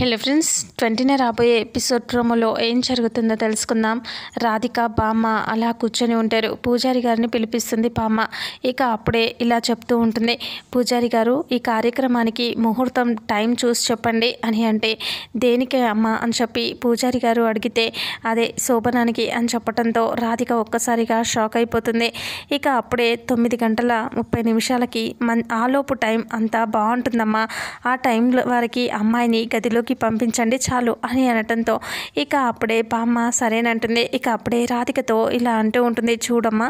hello friends ట్వంటీనే రాబోయే episode ప్రోమోలో ఏం జరుగుతుందో తెలుసుకుందాం రాధిక బామ్మ అలా కూర్చొని ఉంటారు పూజారి గారిని పిలిపిస్తుంది బామ్మ ఇక అప్పుడే ఇలా చెప్తూ ఉంటుంది పూజారి గారు ఈ కార్యక్రమానికి ముహూర్తం టైం చూసి చెప్పండి అని అంటే దేనికే అమ్మ అని చెప్పి పూజారి గారు అడిగితే అదే శోభనానికి అని చెప్పడంతో రాధిక ఒక్కసారిగా షాక్ అయిపోతుంది ఇక అప్పుడే తొమ్మిది గంటల ముప్పై నిమిషాలకి మన్ ఆలోపు టైం అంతా బాగుంటుందమ్మా ఆ టైంలో వారికి అమ్మాయిని గదిలోకి ఇంటికి పంపించండి చాలు అని అనటంతో ఇక అప్పుడే బామ్మ సరేనంటుంది ఇక అప్పుడే రాధికతో ఇలా అంటూ ఉంటుంది చూడమ్మా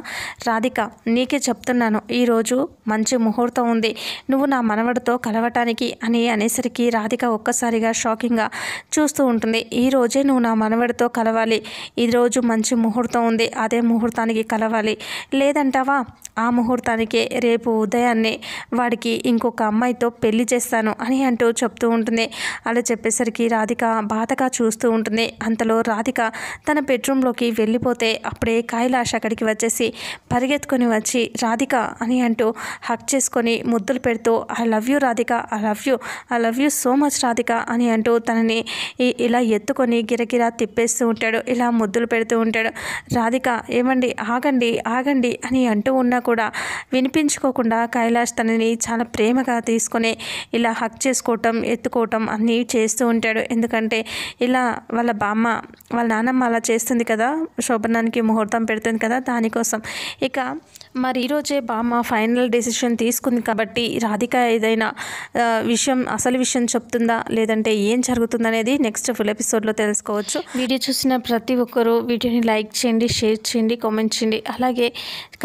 రాధిక నీకే చెప్తున్నాను ఈరోజు మంచి ముహూర్తం ఉంది నువ్వు నా మనవడితో కలవటానికి అని అనేసరికి రాధిక ఒక్కసారిగా షాకింగ్గా చూస్తూ ఉంటుంది ఈరోజే నువ్వు నా మనవడితో కలవాలి ఈరోజు మంచి ముహూర్తం ఉంది అదే ముహూర్తానికి కలవాలి లేదంటావా ఆ ముహూర్తానికే రేపు ఉదయాన్నే వాడికి ఇంకొక అమ్మాయితో పెళ్లి చేస్తాను అని అంటూ చెప్తూ ఉంటుంది అలా చెప్పేసి చెప్పేసరికి రాధిక బాధగా చూస్తూ ఉంటుంది అంతలో రాధిక తన బెడ్రూమ్లోకి వెళ్ళిపోతే అప్పుడే కైలాష్ అక్కడికి వచ్చేసి పరిగెత్తుకొని వచ్చి రాధిక అని అంటూ హక్ చేసుకొని ముద్దులు పెడుతూ I love you Radhika I love you I love you so much Radhika అని అంటూ తనని ఇలా ఎత్తుకొని గిరగిరా తిప్పేస్తూ ఉంటాడు ఇలా ముద్దులు పెడుతూ ఉంటాడు రాధిక ఏమండి ఆగండి ఆగండి అని అంటూ ఉన్నా కూడా వినిపించుకోకుండా కైలాష్ తనని చాలా ప్రేమగా తీసుకొని ఇలా హక్ చేసుకోవటం ఎత్తుకోవటం అన్నీ చేస్తూ చేస్తూ ఉంటాడు ఎందుకంటే ఇలా వాళ్ళ బామ్మ వాళ్ళ నానమ్మ అలా చేస్తుంది కదా శోభనానికి ముహూర్తం పెడుతుంది కదా దానికోసం ఇక మరి ఈరోజే బామ్మ ఫైనల్ డెసిషన్ తీసుకుంది కాబట్టి రాధిక ఏదైనా విషయం అసలు విషయం చెప్తుందా లేదంటే ఏం జరుగుతుందనేది నెక్స్ట్ ఫుల్ ఎపిసోడ్లో తెలుసుకోవచ్చు వీడియో చూసిన ప్రతి ఒక్కరూ వీడియోని లైక్ చేయండి షేర్ చేయండి కామెంట్ చేయండి అలాగే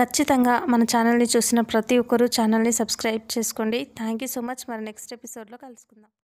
ఖచ్చితంగా మన ఛానల్ని చూసిన ప్రతి ఒక్కరూ ఛానల్ని సబ్స్క్రైబ్ చేసుకోండి థ్యాంక్ యూ సో మచ్ మరి నెక్స్ట్ ఎపిసోడ్లో కలుసుకుందాం